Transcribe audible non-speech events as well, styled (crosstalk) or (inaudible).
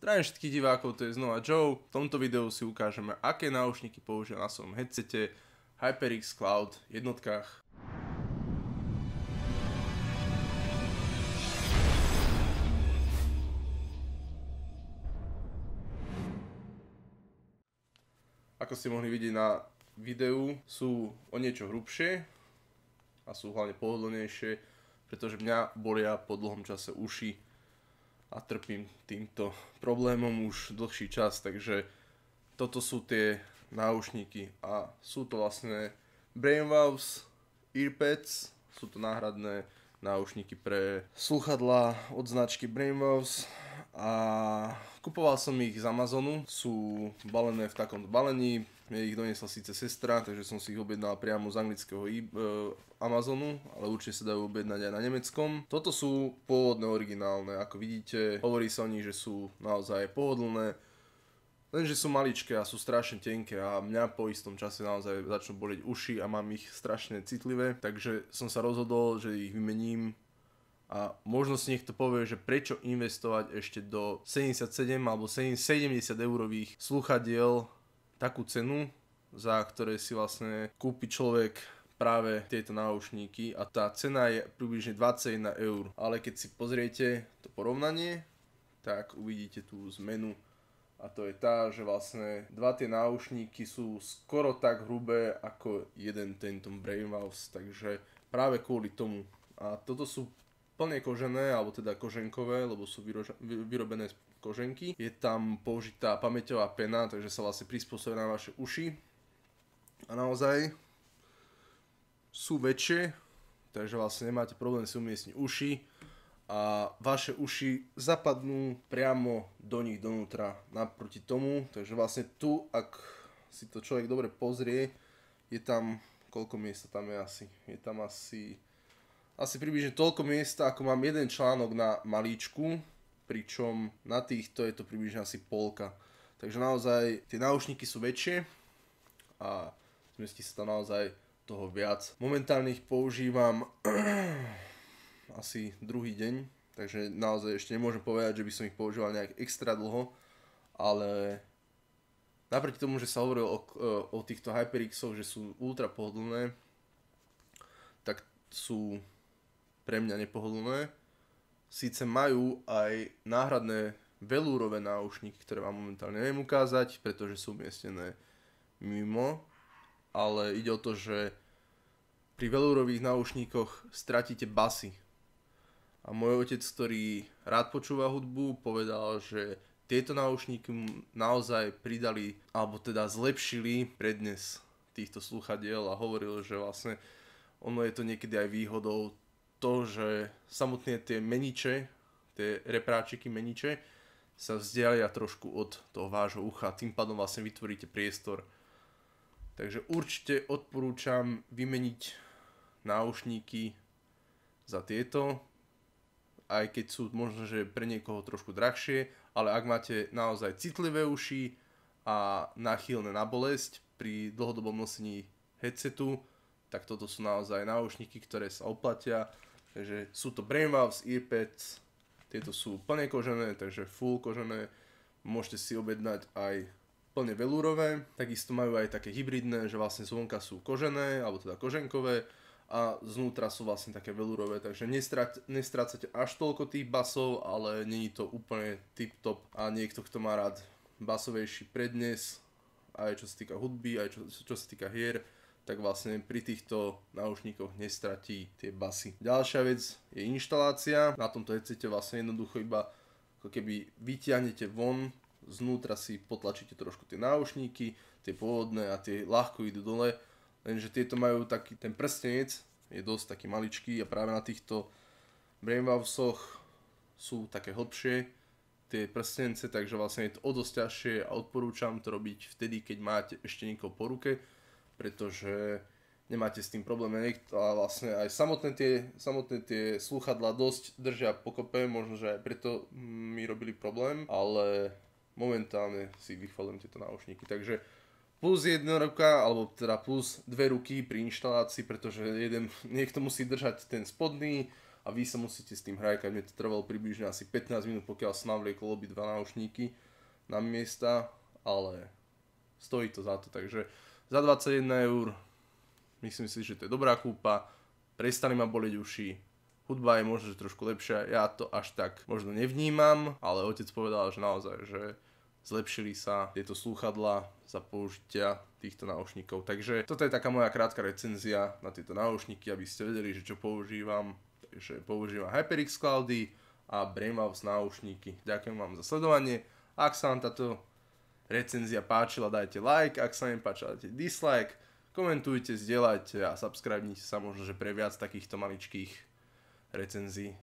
Zdravím všetkých divákov, to je znova Joe. V tomto videu si ukážeme, aké náušníky použil na svojom headsete HyperX Cloud jednotkách. Ako ste mohli vidieť na videu, sú o niečo hrubšie a sú hlavne pohodlnejšie, pretože mňa bolia po dlhom čase uši a trpím týmto problémom už dlhší čas, takže toto sú tie náušníky a sú to vlastne Brainwaves Earpads, sú to náhradné náušníky pre sluchadla od značky Brainwaves a kupoval som ich z Amazonu, sú balené v takom balení, mne ich donesla síce sestra, takže som si ich objednal priamo z anglického e- Amazonu, ale určite sa dajú objednať aj na nemeckom. Toto sú pôvodné originálne, ako vidíte, hovorí sa o nich, že sú naozaj pohodlné, Lenže sú maličké a sú strašne tenké a mňa po istom čase naozaj začnú boleť uši a mám ich strašne citlivé, takže som sa rozhodol, že ich vymením a možno si niekto povie, že prečo investovať ešte do 77 alebo 70 eurových sluchadiel takú cenu, za ktoré si vlastne kúpi človek práve tieto náušníky a tá cena je približne 21 eur. Ale keď si pozriete to porovnanie, tak uvidíte tú zmenu a to je tá, že vlastne dva tie náušníky sú skoro tak hrubé ako jeden tento Brainwaves, takže práve kvôli tomu. A toto sú plne kožené, alebo teda koženkové, lebo sú vyrobené z koženky. Je tam použitá pamäťová pena, takže sa vlastne prispôsobí na vaše uši. A naozaj sú väčšie, takže vlastne nemáte problém si umiestniť uši a vaše uši zapadnú priamo do nich donútra naproti tomu. Takže vlastne tu, ak si to človek dobre pozrie, je tam, koľko miesta tam je asi? Je tam asi asi približne toľko miesta, ako mám jeden článok na malíčku, pričom na týchto je to približne asi polka. Takže naozaj tie náušníky sú väčšie a zmestí sa tam naozaj toho viac. Momentálne ich používam (clears throat) asi druhý deň, takže naozaj ešte nemôžem povedať, že by som ich používal nejak extra dlho, ale napriek tomu, že sa hovoril o, o týchto Hyperxoch, že sú ultra pohodlné, tak sú pre mňa nepohodlné. Síce majú aj náhradné velúrové náušníky, ktoré vám momentálne neviem ukázať, pretože sú umiestnené mimo, ale ide o to, že pri velúrových náušníkoch stratíte basy. A môj otec, ktorý rád počúva hudbu, povedal, že tieto náušníky mu naozaj pridali, alebo teda zlepšili prednes týchto sluchadiel a hovoril, že vlastne ono je to niekedy aj výhodou to, že samotné tie meniče, tie repráčiky meniče sa vzdialia trošku od toho vášho ucha, tým pádom vlastne vytvoríte priestor. Takže určite odporúčam vymeniť náušníky za tieto, aj keď sú možno, že pre niekoho trošku drahšie, ale ak máte naozaj citlivé uši a náchylné na bolesť pri dlhodobom nosení headsetu, tak toto sú naozaj náušníky, ktoré sa oplatia Takže sú to Brainwaves, Earpads, tieto sú plne kožené, takže full kožené. Môžete si objednať aj plne velúrové, takisto majú aj také hybridné, že vlastne zvonka sú kožené, alebo teda koženkové a znútra sú vlastne také velúrové, takže nestrát, nestrácate až toľko tých basov, ale není to úplne tip-top a niekto, kto má rád basovejší prednes, aj čo sa týka hudby, aj čo, čo sa týka hier, tak vlastne pri týchto náušníkoch nestratí tie basy. Ďalšia vec je inštalácia. Na tomto headsete vlastne jednoducho iba ako keby vytiahnete von, znútra si potlačíte trošku tie náušníky, tie pôvodné a tie ľahko idú dole, lenže tieto majú taký, ten prstenec je dosť taký maličký a práve na týchto brainwavsoch sú také hlbšie tie prstence, takže vlastne je to o dosť ťažšie a odporúčam to robiť vtedy, keď máte ešte niekoho po ruke, pretože nemáte s tým problém. A vlastne aj samotné tie, samotné tie slúchadla dosť držia pokope, možno, že aj preto mm, mi robili problém, ale momentálne si vychvalujem tieto náušníky. Takže plus jedna ruka, alebo teda plus dve ruky pri inštalácii, pretože jeden, (laughs) niekto musí držať ten spodný a vy sa musíte s tým hrajkať. mi to trvalo približne asi 15 minút, pokiaľ som navliekol obi dva náušníky na miesta, ale stojí to za to, takže za 21 eur. Myslím si, že to je dobrá kúpa, prestali ma boliť uši, hudba je možno že trošku lepšia, ja to až tak možno nevnímam, ale otec povedal, že naozaj, že zlepšili sa tieto slúchadla za použitia týchto náušníkov. Takže toto je taká moja krátka recenzia na tieto náušníky, aby ste vedeli, že čo používam. Takže používam HyperX Cloudy a Brainwaves náušníky. Ďakujem vám za sledovanie. Ak sa vám táto recenzia páčila, dajte like, ak sa nepáčila, dajte dislike, komentujte, zdieľajte a subscribe sa možno, že pre viac takýchto maličkých recenzií.